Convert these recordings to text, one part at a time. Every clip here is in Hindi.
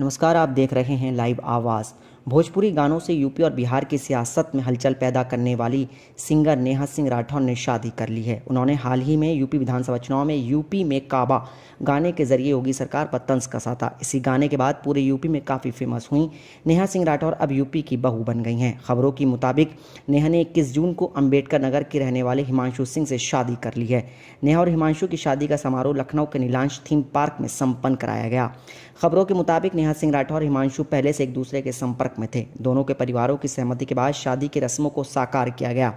नमस्कार आप देख रहे हैं लाइव आवाज़ भोजपुरी गानों से यूपी और बिहार की सियासत में हलचल पैदा करने वाली सिंगर नेहा सिंह राठौर ने शादी कर ली है उन्होंने हाल ही में यूपी विधानसभा चुनाव में यूपी में काबा गाने के जरिए योगी सरकार पर तंज कसा था इसी गाने के बाद पूरे यूपी में काफ़ी फेमस हुई नेहा सिंह राठौर अब यूपी की बहू बन गई हैं खबरों के मुताबिक नेहा ने इक्कीस जून को अम्बेडकर नगर के रहने वाले हिमांशु सिंह से शादी कर ली है नेहा और हिमांशु की शादी का समारोह लखनऊ के नीलांश थीम पार्क में संपन्न कराया गया खबरों के मुताबिक नेहा सिंह राठौर हिमांशु पहले से एक दूसरे के संपर्क में थे दोनों के परिवारों की सहमति के बाद शादी की रस्मों को साकार किया गया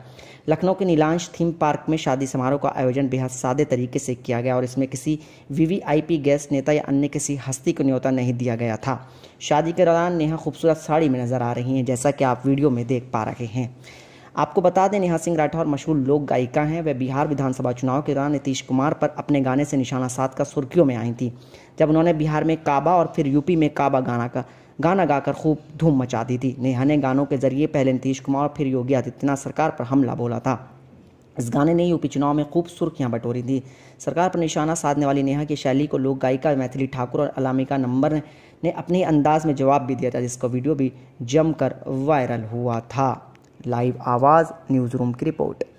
लखनऊ के नीलांश थीम पार्क में शादी समारोह का आयोजन बेहद सादे तरीके से किया गया और इसमें किसी वीवीआईपी गेस्ट नेता या अन्य किसी हस्ती को न्योता नहीं दिया गया था शादी के दौरान नेहा खूबसूरत साड़ी में नजर आ रही हैं जैसा कि आप वीडियो में देख पा रहे हैं आपको बता दें नेहा सिंह राठौर मशहूर लोक गायिका हैं वे बिहार विधानसभा चुनाव के दौरान नीतीश कुमार पर अपने गाने से निशाना साधकर सुर्खियों में आई थी जब उन्होंने बिहार में काबा और फिर यूपी में काबा गाना का गाना गाकर खूब धूम मचा दी थी नेहा ने गानों के जरिए पहले नीतीश कुमार और फिर योगी आदित्यनाथ सरकार पर हमला बोला था इस गाने ने यूपी चुनाव में खूब सुर्खियां बटोरी थी सरकार पर निशाना साधने वाली नेहा की शैली को लोक गायिका मैथिली ठाकुर और अलामिका नंबर ने अपने अंदाज में जवाब भी दिया था जिसका वीडियो भी जमकर वायरल हुआ था लाइव आवाज़ न्यूज़ रूम की रिपोर्ट